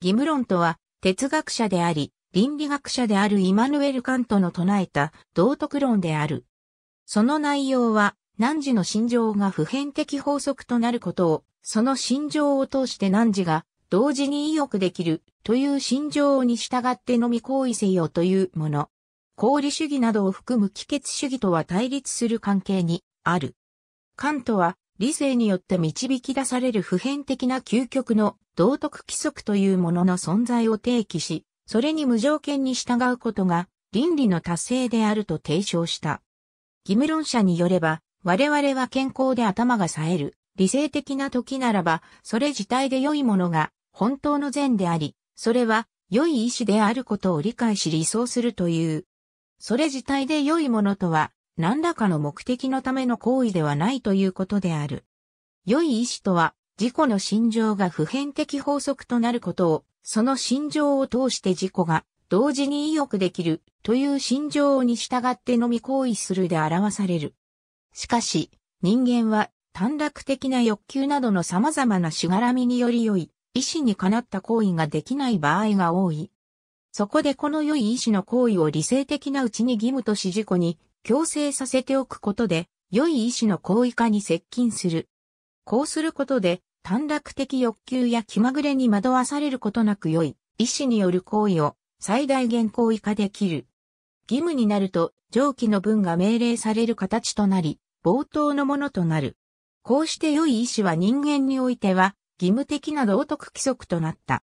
義務論とは、哲学者であり、倫理学者であるイマヌエル・カントの唱えた道徳論である。その内容は、汝の心情が普遍的法則となることを、その心情を通して汝が同時に意欲できるという心情に従ってのみ行為せよというもの。功利主義などを含む帰結主義とは対立する関係にある。カントは理性によって導き出される普遍的な究極の道徳規則というものの存在を提起し、それに無条件に従うことが倫理の達成であると提唱した。義務論者によれば、我々は健康で頭が冴える、理性的な時ならば、それ自体で良いものが本当の善であり、それは良い意志であることを理解し理想するという。それ自体で良いものとは、何らかの目的のための行為ではないということである。良い意志とは、自己の心情が普遍的法則となることを、その心情を通して自己が同時に意欲できるという心情に従ってのみ行為するで表される。しかし、人間は短絡的な欲求などの様々なしがらみにより良い、意志にかなった行為ができない場合が多い。そこでこの良い意志の行為を理性的なうちに義務とし自己に強制させておくことで、良い意志の行為化に接近する。こうすることで、短絡的欲求や気まぐれに惑わされることなく良い、意思による行為を最大限行為化できる。義務になると、上記の文が命令される形となり、冒頭のものとなる。こうして良い意思は人間においては、義務的な道徳規則となった。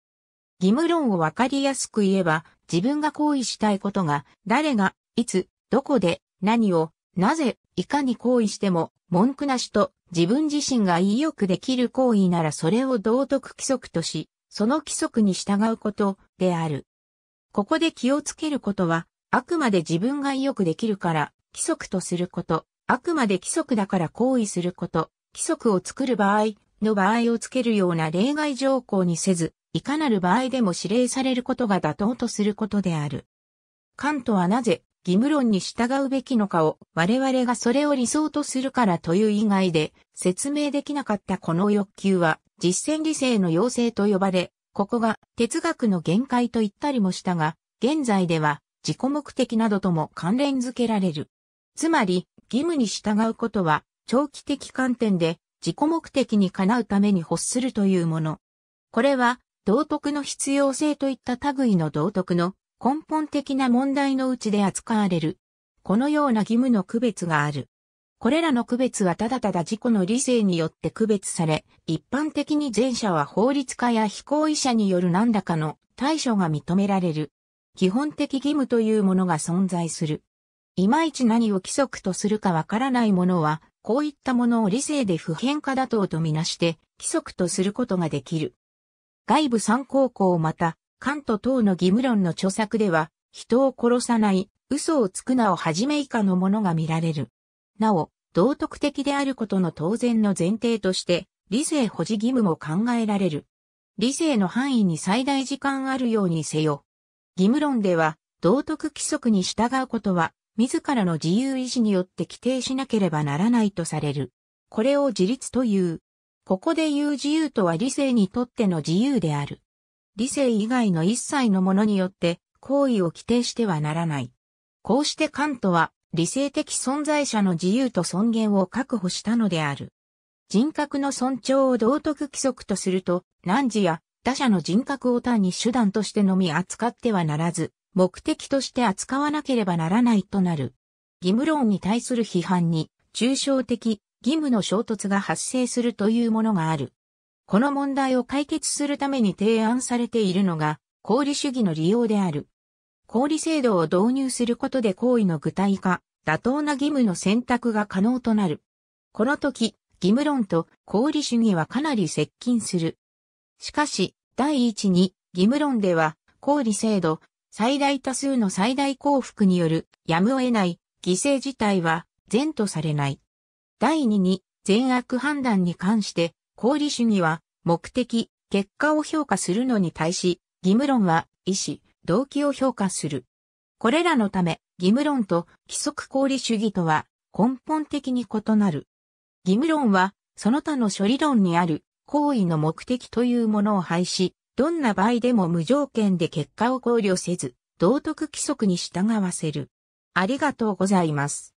義務論をわかりやすく言えば、自分が行為したいことが、誰が、いつ、どこで、何を、なぜ、いかに行為しても、文句なしと自分自身が意欲できる行為ならそれを道徳規則とし、その規則に従うことである。ここで気をつけることは、あくまで自分が意欲できるから規則とすること、あくまで規則だから行為すること、規則を作る場合の場合をつけるような例外条項にせず、いかなる場合でも指令されることが妥当とすることである。カントはなぜ義務論に従うべきのかを我々がそれを理想とするからという以外で説明できなかったこの欲求は実践理性の要請と呼ばれ、ここが哲学の限界と言ったりもしたが、現在では自己目的などとも関連づけられる。つまり、義務に従うことは長期的観点で自己目的にかなうために欲するというもの。これは道徳の必要性といった類の道徳の根本的な問題のうちで扱われる。このような義務の区別がある。これらの区別はただただ自己の理性によって区別され、一般的に前者は法律家や非行為者による何らかの対処が認められる。基本的義務というものが存在する。いまいち何を規則とするかわからないものは、こういったものを理性で普遍化妥当とみなして、規則とすることができる。外部参考校また、関東等の義務論の著作では、人を殺さない、嘘をつくなをはじめ以下のものが見られる。なお、道徳的であることの当然の前提として、理性保持義務も考えられる。理性の範囲に最大時間あるようにせよ。義務論では、道徳規則に従うことは、自らの自由意志によって規定しなければならないとされる。これを自立という。ここで言う自由とは理性にとっての自由である。理性以外の一切のものによって行為を規定してはならない。こうしてカントは理性的存在者の自由と尊厳を確保したのである。人格の尊重を道徳規則とすると、汝や他者の人格を単に手段としてのみ扱ってはならず、目的として扱わなければならないとなる。義務論に対する批判に、抽象的、義務の衝突が発生するというものがある。この問題を解決するために提案されているのが、功利主義の利用である。功利制度を導入することで行為の具体化、妥当な義務の選択が可能となる。この時、義務論と功利主義はかなり接近する。しかし、第一に、義務論では、功利制度、最大多数の最大幸福による、やむを得ない、犠牲自体は、善とされない。第二に、善悪判断に関して、功利主義は、目的、結果を評価するのに対し、義務論は、意思、動機を評価する。これらのため、義務論と規則功利主義とは根本的に異なる。義務論は、その他の処理論にある行為の目的というものを廃止、どんな場合でも無条件で結果を考慮せず、道徳規則に従わせる。ありがとうございます。